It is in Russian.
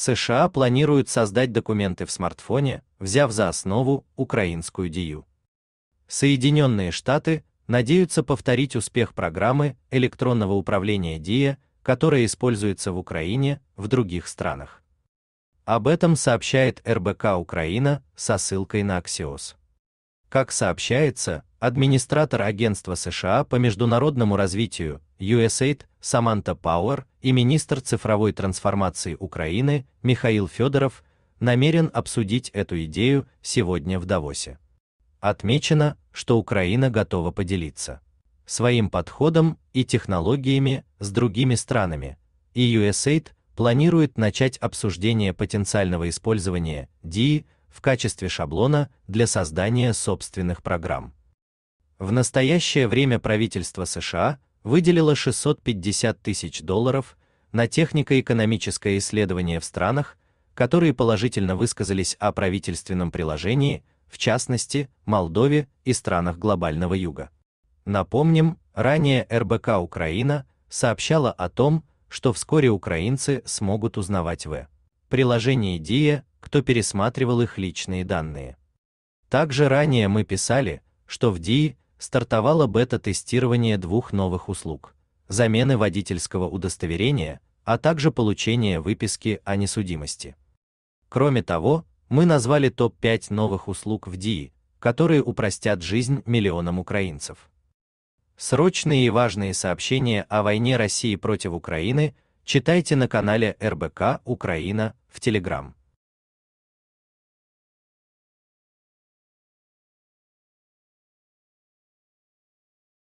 США планируют создать документы в смартфоне, взяв за основу украинскую ДИЮ. Соединенные Штаты надеются повторить успех программы электронного управления ДИА, которая используется в Украине, в других странах. Об этом сообщает РБК Украина со ссылкой на Axios. Как сообщается, администратор агентства США по международному развитию USAID Саманта Пауэр и министр цифровой трансформации Украины Михаил Федоров намерен обсудить эту идею сегодня в Давосе. Отмечено, что Украина готова поделиться своим подходом и технологиями с другими странами, и USAID планирует начать обсуждение потенциального использования DI в качестве шаблона для создания собственных программ. В настоящее время правительство США выделила 650 тысяч долларов на технико-экономическое исследование в странах, которые положительно высказались о правительственном приложении, в частности, Молдове и странах глобального юга. Напомним, ранее РБК Украина сообщала о том, что вскоре украинцы смогут узнавать в приложении DIA, кто пересматривал их личные данные. Также ранее мы писали, что в DIA стартовало бета-тестирование двух новых услуг: замены водительского удостоверения, а также получения выписки о несудимости. Кроме того, мы назвали топ-5 новых услуг в ДИИ, которые упростят жизнь миллионам украинцев. Срочные и важные сообщения о войне России против Украины читайте на канале РБК Украина в Телеграм.